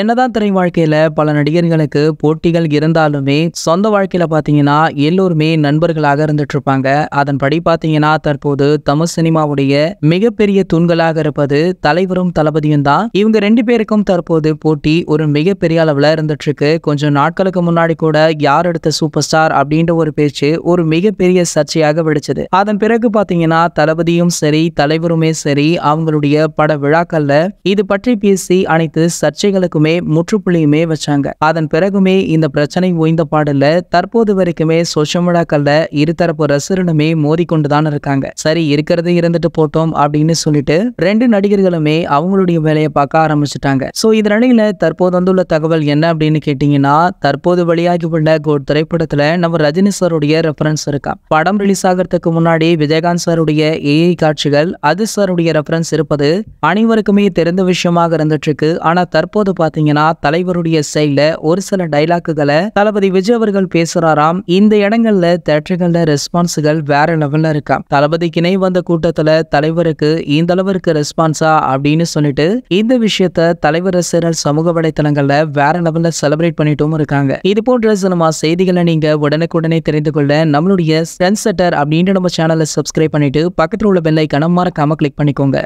என்னதான் திரை வாழ்க்கையில பல நடிகர்களுக்கு போட்டிகள் இருந்தாலுமே சொந்த வாழ்க்கையில பாத்தீங்கன்னா எல்லோருமே நண்பர்களாக இருந்துட்டு இருப்பாங்க அதன்படி பாத்தீங்கன்னா தற்போது தமிழ் சினிமாவுடைய மிகப்பெரிய தூண்களாக இருப்பது தலைவரும் தளபதியும் தான் இவங்க ரெண்டு பேருக்கும் தற்போது போட்டி ஒரு மிகப்பெரிய அளவுல இருந்துட்டு இருக்கு கொஞ்சம் நாட்களுக்கு முன்னாடி கூட யார் எடுத்த சூப்பர் ஸ்டார் அப்படின்ற ஒரு பேச்சு ஒரு மிகப்பெரிய சர்ச்சையாக வெடிச்சது அதன் பிறகு பாத்தீங்கன்னா தளபதியும் சரி தலைவருமே சரி அவங்களுடைய பட விழாக்கள்ல இது பற்றி பேசி அனைத்து சர்ச்சைகளுக்கும் பிறகுமே முற்றுப்புள்ளியுமே வச்சாங்க அதன் பிறகுமே இந்த பிரச்சனை ஓய்ந்த பாடல தற்போது வரைக்குமே சோஷியல் மீடியாக்கள்ல இருதரப்பு ரசிகர்களுமே கொண்டுதான் இருக்காங்க சரி இருக்கிறது இருந்துட்டு போட்டோம் அப்படின்னு சொல்லிட்டு ரெண்டு நடிகர்களுமே அவங்களுடைய வேலையை பார்க்க ஆரம்பிச்சுட்டாங்க சோ இதனிடையில தற்போது வந்துள்ள தகவல் என்ன அப்படின்னு கேட்டீங்கன்னா தற்போது வெளியாகி உள்ள கோட் திரைப்படத்துல நம்ம ரஜினி சாருடைய ரெஃபரன்ஸ் இருக்கா படம் ரிலீஸ் ஆகிறதுக்கு முன்னாடி விஜயகாந்த் சாருடைய ஏஐ காட்சிகள் அது சாருடைய ரெஃபரன்ஸ் இருப்பது அனைவருக்குமே தெரிந்த விஷயமாக இருந்துட்டு இருக்கு ஆனா தற்போது பார்த்தீங்கன்னா தலைவருடைய செயல ஒரு சில டைலாக்குகளை தளபதி விஜய் அவர்கள் பேசுறாராம் இந்த இடங்கள்ல தேட்டர்கள்ல ரெஸ்பான்ஸுகள் வேற லெவல்ல இருக்கா இணை வந்த கூட்டத்துல தலைவருக்கு இந்த அளவிற்கு ரெஸ்பான்ஸா அப்படின்னு சொல்லிட்டு இந்த விஷயத்த தலைவர் ரசிகர்கள் சமூக வலைத்தளங்கள்ல வேற லெவல்ல செலிப்ரேட் பண்ணிட்டும் இருக்காங்க இது போன்ற சினிமா செய்திகளை நீங்க உடனுக்குடனே தெரிந்து கொள்ள நம்மளுடைய சென்செட்டர் அப்படின்ற நம்ம சேனலை சப்ஸ்கிரைப் பண்ணிட்டு பக்கத்தில் உள்ள பெல்லைக்கான மறக்காம கிளிக் பண்ணிக்கோங்க